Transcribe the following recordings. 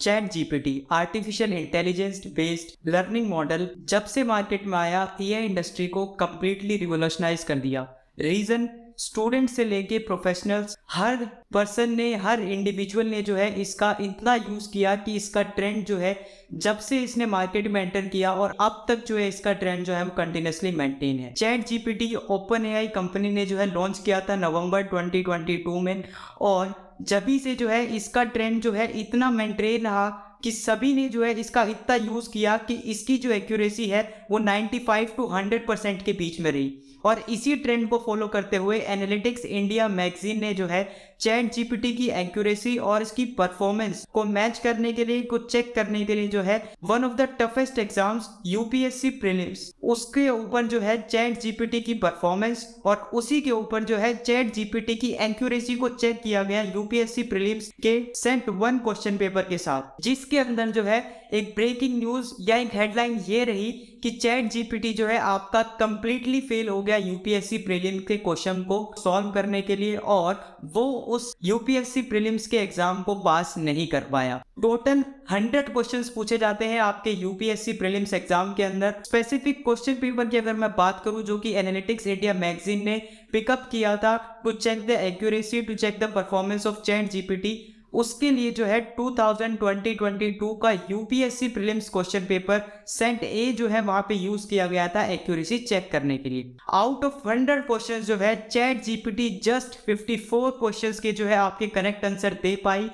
chat ChatGPT artificial intelligence based learning model जब से market में आया ए इंडस्ट्री को कम्प्लीटली रिवोल्यूशनाइज कर दिया रीजन स्टूडेंट से लेके प्रोफेशनल्स हर पर्सन ने हर इंडिविजुअल ने जो है इसका इतना यूज़ किया कि इसका ट्रेंड जो है जब से इसने मार्केट में एंटर किया और अब तक जो है इसका ट्रेंड जो है वो कंटिन्यूसली मेंटेन है ChatGPT OpenAI company ने जो है लॉन्च किया था नवंबर 2022 में और जब से जो है इसका ट्रेंड जो है इतना मेंटेन रहा कि सभी ने जो है इसका इतना यूज़ किया कि इसकी जो एक्यूरेसी है वो 95 टू 100 परसेंट के बीच में रही और इसी ट्रेंड को फॉलो करते हुए एनालिटिक्स इंडिया मैगजीन ने जो है चैट जीपीटी की एक्यूरेसी और इसकी परफॉर्मेंस को मैच करने के लिए को चेक करने के लिए जो है one of the toughest exams UPSC prelims उसके ऊपर जो है चैट जीपीटी की परफॉर्मेंस और उसी के ऊपर जो है चैट जीपीटी की एक्यूरेसी को चेक किया गया यूपीएससी प्रीलिम्स के सेंट वन क्वेश्चन पेपर के साथ जिसके अंदर जो है एक ब्रेकिंग न्यूज या एक हेडलाइन ये रही कि चैट जीपीटी जो है आपका कंप्लीटली फेल हो गया यूपीएससी प्रीलिम्स के क्वेश्चन को सॉल्व करने के लिए और वो उस यूपीएससी प्रीलिम्स के एग्जाम को पास नहीं कर पाया टोटल हंड्रेड क्वेश्चन पूछे जाते हैं आपके यूपीएससी प्रीलिम्स एग्जाम के अंदर स्पेसिफिक क्वेश्चन पेपर की अगर मैं बात करूं जो कि एनालिटिक्स इंडिया मैगजीन ने पिकअप किया था to check the accuracy to check the performance of ChatGPT उसके लिए जो है 2020-22 का UPSC prelims question paper set A जो है वहां पे यूज किया गया था एक्यूरेसी चेक करने के लिए आउट ऑफ हंड्रेड क्वेश्चन जो है चैट जीपीटी जस्ट 54 क्वेश्चंस के जो है आपके करेक्ट आंसर दे पाई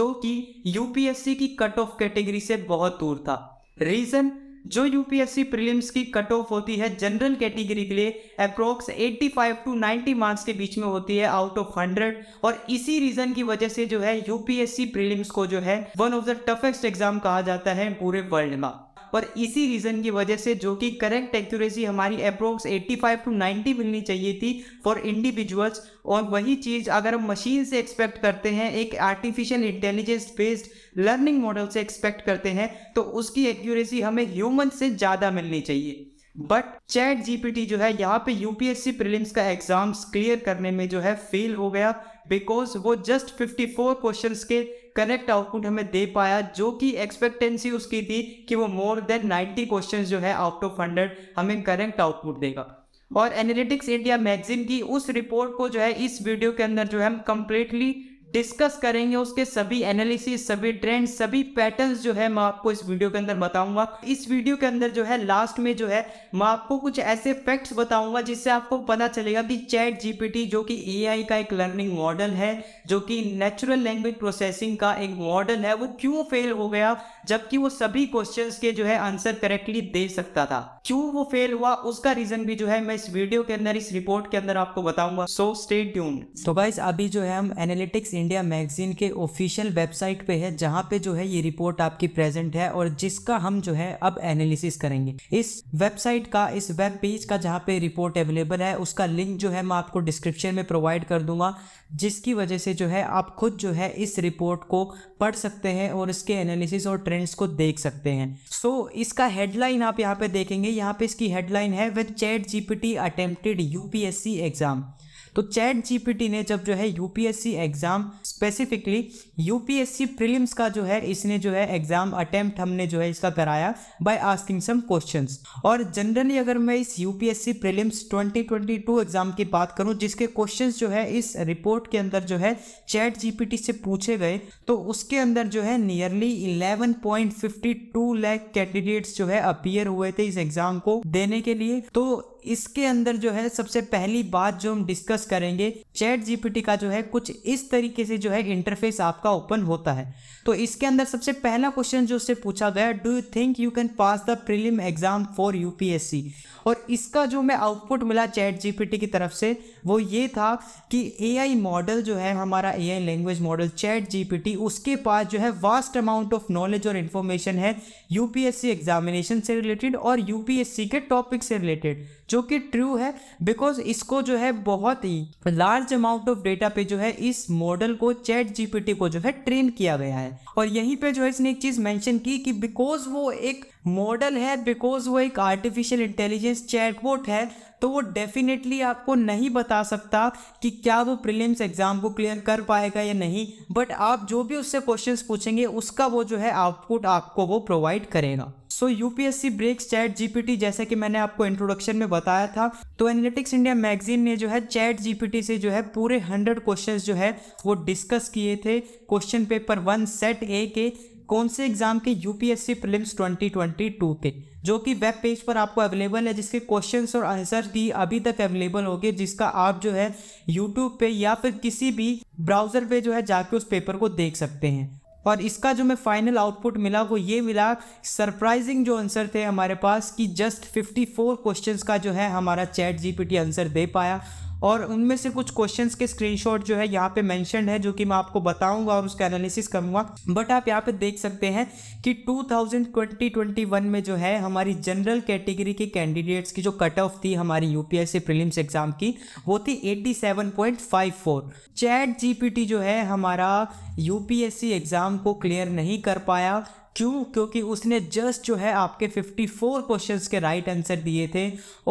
जो कि यूपीएससी की कट ऑफ कैटेगरी से बहुत दूर था रीजन जो यूपीएससी प्रीलिम्स की कट ऑफ होती है जनरल कैटेगरी के लिए अप्रोक्स 85 टू 90 मार्क्स के बीच में होती है आउट ऑफ 100 और इसी रीजन की वजह से जो है यूपीएससी प्रीलिम्स को जो है one of the toughest exam कहा जाता है पूरे वर्ल्ड में पर इसी रीज़न की वजह से जो कि करेक्ट एक्यूरेसी हमारी अप्रोक्स 85 टू 90 मिलनी चाहिए थी फॉर इंडिविजुअल्स और वही चीज़ अगर हम मशीन से एक्सपेक्ट करते हैं एक artificial intelligence based learning model से एक्सपेक्ट करते हैं तो उसकी एक्यूरेसी हमें ह्यूमन से ज़्यादा मिलनी चाहिए बट चैट जी जो है यहाँ पे यूपीएससी प्रिलिम्स का एग्जाम्स क्लियर करने में जो है फेल हो गया बिकॉज वो जस्ट 54 क्वेश्चंस के करेक्ट आउटपुट हमें दे पाया जो कि एक्सपेक्टेंसी उसकी थी कि वो मोर देन 90 क्वेश्चंस जो है आउट ऑफ हंड्रेड हमें करेक्ट आउटपुट देगा और एनालिटिक्स इंडिया मैगजीन की उस रिपोर्ट को जो है इस वीडियो के अंदर जो है हम कम्प्लीटली डिस्कस करेंगे उसके सभी एनालिसिस सभी ट्रेंड सभी पैटर्न्स जो है मैं आपको इस वीडियो के अंदर बताऊंगा इस वीडियो के अंदर जो है लास्ट में जो है मैं आपको कुछ ऐसे फैक्ट्स बताऊंगा जिससे आपको पता चलेगा कि चैट जीपीटी जो कि एआई का एक लर्निंग मॉडल है जो कि नेचुरल लैंग्वेज प्रोसेसिंग का एक मॉडल है वो क्यों फेल हो गया जबकि वो सभी क्वेश्चन के जो है आंसर करेक्टली दे सकता था क्यों वो फेल हुआ उसका रीजन भी जो है मैं इस वीडियो के अंदर इस रिपोर्ट के अंदर आपको बताऊंगा सो स्टे ट्यून तो गाइज अभी जो है हम एनालिटिक्स इंडिया मैगजीन के ऑफिशियल वेबसाइट पे है जहाँ पे जो है ये रिपोर्ट आपकी प्रेजेंट है और जिसका हम जो है अब एनालिसिस करेंगे इस वेबसाइट का इस वेब पेज का जहाँ पे रिपोर्ट अवेलेबल है उसका लिंक जो है मैं आपको डिस्क्रिप्शन में प्रोवाइड कर दूंगा जिसकी वजह से जो है आप खुद जो है इस रिपोर्ट को पढ़ सकते हैं और इसके एनालिसिस और ट्रेंड फ्रेंड्स को देख सकते हैं सो so, इसका हेडलाइन आप यहाँ पे देखेंगे यहाँ पे इसकी हेडलाइन है with ChatGPT attempted UPSC exam तो चैट जीपीटी ने जब जो है UPSC exam specifically UPSC prelims का जो है इसने जो है एग्ज़ाम अटेम्प्ट हमने जो है इसका कराया बाय आस्किंग सम क्वेश्चंस और जनरली अगर मैं इस यूपीएससी प्रीलिम्स 2022 एग्ज़ाम की बात करूं जिसके क्वेश्चंस जो है इस रिपोर्ट के अंदर जो है चैट जीपीटी से पूछे गए तो उसके अंदर जो है नियरली इलेवन पॉइंट कैंडिडेट्स जो है अपियर हुए थे इस एग्ज़ाम को देने के लिए तो इसके अंदर जो है सबसे पहली बात जो हम डिस्कस करेंगे चैट जीपीटी का जो है कुछ इस तरीके से जो है इंटरफेस आपका ओपन होता है तो इसके अंदर सबसे पहला क्वेश्चन जो उससे पूछा गया do you think you can pass the prelim exam for UPSC और इसका जो मैं आउटपुट मिला चैट जीपीटी की तरफ से वो ये था कि एआई मॉडल जो है हमारा AI language model ChatGPT उसके पास जो है वास्ट अमाउंट ऑफ नॉलेज और इन्फॉर्मेशन है यूपीएससी एग्जामिनेशन से रिलेटेड और यूपीएससी के टॉपिक से रिलेटेड जो कि ट्रू है बिकॉज इसको जो है बहुत की लार्ज अमाउंट ऑफ डेटा पे जो है इस मॉडल को चैट जीपीटी को जो है ट्रेन किया गया है और यहीं पे जो है इसने एक चीज मेंशन की कि बिकॉज वो एक मॉडल है बिकॉज वो एक आर्टिफिशियल इंटेलिजेंस चैटबोट है तो वो डेफिनेटली आपको नहीं बता सकता कि क्या वो प्रीलिम्स एग्जाम को क्लियर कर पाएगा या नहीं बट आप जो भी उससे क्वेश्चंस पूछेंगे उसका वो जो है आउटपुट आपको वो प्रोवाइड करेगा so UPSC breaks ChatGPT जैसे कि मैंने आपको इंट्रोडक्शन में बताया था तो एनालिटिक्स इंडिया मैगजीन ने जो है चैट जीपीटी से जो है पूरे हंड्रेड क्वेश्चन जो है वो डिस्कस किए थे question paper one set A के कौन से एग्जाम के यूपीएससी ट्वेंटी 2022 के जो कि वेब पेज पर आपको अवेलेबल है जिसके क्वेश्चंस और आंसर भी अभी तक अवेलेबल होंगे जिसका आप जो है यूट्यूब पे या फिर किसी भी ब्राउज़र पे जो है जाके उस पेपर को देख सकते हैं और इसका जो मैं फाइनल आउटपुट मिला वो ये मिला सरप्राइजिंग जो आंसर थे हमारे पास कि जस्ट 54 क्वेश्चंस का जो है हमारा चैट जीपीटी आंसर दे पाया और उनमें से कुछ क्वेश्चंस के स्क्रीनशॉट जो है यहाँ पे मेंशन है जो कि मैं आपको बताऊंगा और उसका एनालिसिस करूंगा बट आप यहाँ पे देख सकते हैं कि 2020-21 में जो है हमारी जनरल कैटेगरी के कैंडिडेट्स की जो कट ऑफ थी हमारी यूपीएससी प्रीलिम्स एग्जाम की वो थी 87.54 चैट जीपीटी जो है हमारा यूपीएससी एग्जाम को क्लियर नहीं कर पाया क्यों क्योंकि उसने जस्ट जो है आपके 54 क्वेश्चंस के राइट आंसर दिए थे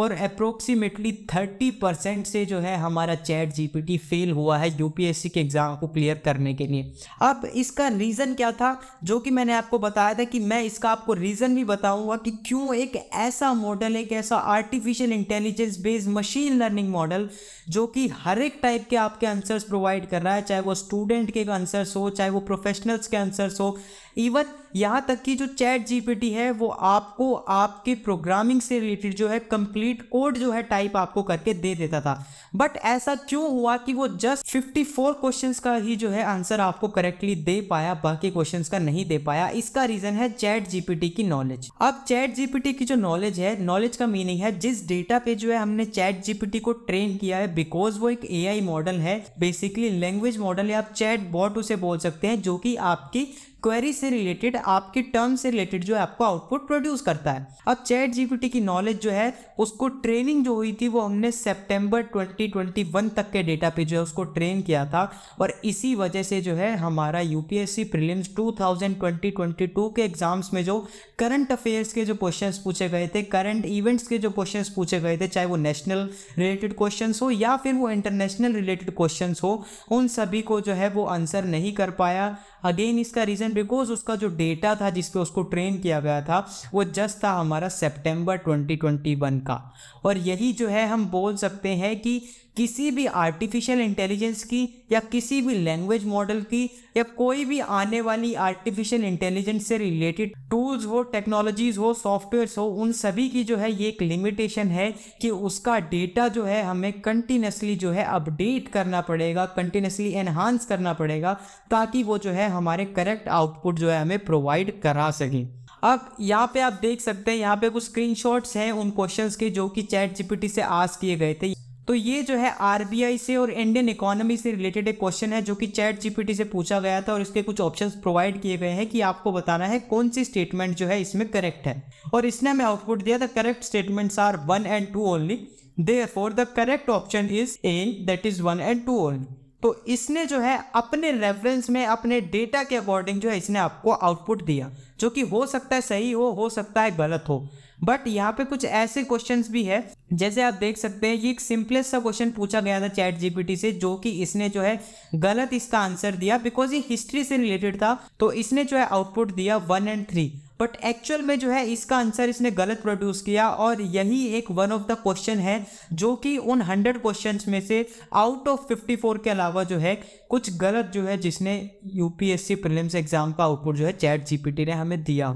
और अप्रोक्सीमेटली 30 परसेंट से जो है हमारा चैट जीपीटी फेल हुआ है यूपीएससी के एग्ज़ाम को क्लियर करने के लिए अब इसका रीज़न क्या था जो कि मैंने आपको बताया था कि मैं इसका आपको रीज़न भी बताऊंगा कि क्यों एक ऐसा मॉडल एक ऐसा artificial intelligence based machine learning model जो कि हर एक टाइप के आपके आंसर्स प्रोवाइड कर रहा है चाहे वो स्टूडेंट के आंसर्स हो चाहे वो प्रोफेशनल्स के आंसर्स हो इवन यहाँ तक कि जो चैट जीपीटी है वो आपको आपके प्रोग्रामिंग से रिलेटेड जो है कंप्लीट कोड जो है टाइप आपको करके दे देता था बट ऐसा क्यों हुआ कि वो जस्ट फिफ्टी फोर क्वेश्चन का ही जो है आंसर आपको करेक्टली दे पाया बाकी क्वेश्चन का नहीं दे पाया इसका रीजन है चैट जीपीटी की नॉलेज अब चैट जीपीटी की जो नॉलेज है नॉलेज का मीनिंग है जिस डेटा पे जो है हमने चैट जीपीटी को ट्रेन किया है बिकॉज वो एक ए मॉडल है बेसिकली लैंग्वेज मॉडल या आप चैट बॉट उसे बोल सकते हैं जो कि आपकी क्वेरी से रिलेटेड आपके टर्म से रिलेटेड जो है आपको आउटपुट प्रोड्यूस करता है अब चैट जीपीटी की नॉलेज जो है उसको ट्रेनिंग जो हुई थी वो हमने सेप्टेम्बर 2021 तक के डेटा पे जो है उसको ट्रेन किया था और इसी वजह से जो है हमारा यू यूपीएससी प्रीलिम्स 2020 टू के एग्जाम्स में जो करंट अफेयर्स के जो क्वेश्चन पूछे गए थे करंट इवेंट्स के जो क्वेश्चन पूछे गए थे चाहे वो नेशनल रिलेटेड क्वेश्चन हो या फिर वो इंटरनेशनल रिलेटेड क्वेश्चन हो उन सभी को जो है वो आंसर नहीं कर पाया अगेन इसका रीज़न बिकॉज उसका जो डेटा था जिस पर उसको ट्रेन किया गया था वो जस्ट था हमारा सेप्टेम्बर 2021 का और यही जो है हम बोल सकते हैं कि किसी भी आर्टिफिशियल इंटेलिजेंस की या किसी भी लैंग्वेज मॉडल की या कोई भी आने वाली आर्टिफिशियल इंटेलिजेंस से रिलेटेड टूल्स हो टेक्नोलॉजीज़ हो सॉफ्टवेयर्स हो उन सभी की जो है ये एक लिमिटेशन है कि उसका डेटा जो है हमें कंटिन्यूसली जो है अपडेट करना पड़ेगा कंटिन्यूसली एनहांस करना पड़ेगा ताकि वो जो है हमारे करेक्ट आउटपुट जो है हमें प्रोवाइड करा सकें अब यहाँ पे आप देख सकते हैं यहाँ पे कुछ स्क्रीनशॉट्स हैं उन क्वेश्चंस के जो कि चैट जीपीटी से आस किए गए थे तो ये जो है आरबीआई से और इंडियन इकोनॉमी से रिलेटेड एक क्वेश्चन है जो कि चैट जीपीटी से पूछा गया था और इसके कुछ ऑप्शंस प्रोवाइड किए गए हैं कि आपको बताना है कौन सी स्टेटमेंट जो है इसमें करेक्ट है और इसने हमें आउटपुट दिया था correct statements are one and two only therefore the correct option is A that is one and two only तो इसने जो है अपने रेफरेंस में अपने डेटा के अकॉर्डिंग जो है इसने आपको आउटपुट दिया जो कि हो सकता है सही हो हो सकता है गलत हो बट यहाँ पे कुछ ऐसे क्वेश्चंस भी है जैसे आप देख सकते हैं ये एक सिंपलेस्ट सा क्वेश्चन पूछा गया था चैट जीपीटी से जो कि इसने जो है गलत इसका आंसर दिया बिकॉज ये हिस्ट्री से रिलेटेड था तो इसने जो है आउटपुट दिया one and three but actual में जो है इसका आंसर इसने गलत प्रोड्यूस किया और यही एक वन ऑफ द क्वेश्चन है जो कि उन हंड्रेड क्वेश्चन में से आउट ऑफ फिफ्टी फोर के अलावा जो है कुछ गलत जो है जिसने यूपीएससी प्रीलिम्स एग्जाम का आउटपुट जो है चैट जी पी टी ने हमें दिया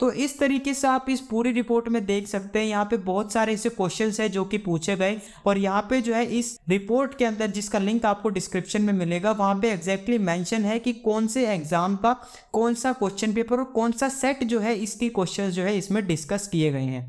तो इस तरीके से आप इस पूरी रिपोर्ट में देख सकते हैं यहाँ पे बहुत सारे ऐसे क्वेश्चन है जो कि पूछे गए और यहाँ पे जो है इस रिपोर्ट के अंदर जिसका लिंक आपको डिस्क्रिप्शन में मिलेगा वहाँ पे एग्जैक्टली मैंशन है कि कौन से एग्जाम का कौन सा क्वेश्चन पेपर और कौन सा सेट जो है इसके क्वेश्चन जो है इसमें डिस्कस किए गए हैं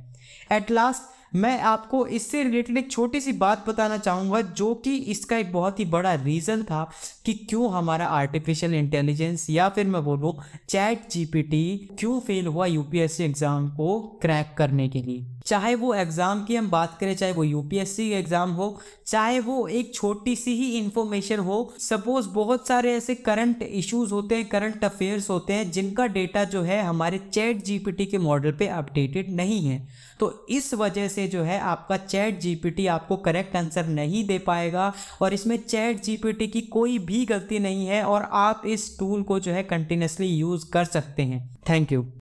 एट लास्ट मैं आपको इससे रिलेटेड एक छोटी सी बात बताना चाहूँगा जो कि इसका एक बहुत ही बड़ा रीज़न था कि क्यों हमारा आर्टिफिशियल इंटेलिजेंस या फिर मैं बोलूँ चैट जीपीटी क्यों फेल हुआ यूपीएससी एग्ज़ाम को क्रैक करने के लिए चाहे वो एग्ज़ाम की हम बात करें चाहे वो यूपीएससी एग्ज़ाम हो चाहे वो एक छोटी सी ही इन्फॉर्मेशन हो सपोज बहुत सारे ऐसे करंट इश्यूज होते हैं करंट अफेयर्स होते हैं जिनका डेटा जो है हमारे चैट जीपीटी के मॉडल पे अपडेटेड नहीं है तो इस वजह से से जो है आपका चैट जीपीटी आपको करेक्ट आंसर नहीं दे पाएगा और इसमें चैट जीपीटी की कोई भी गलती नहीं है और आप इस टूल को जो है कंटिन्यूसली यूज़ कर सकते हैं थैंक यू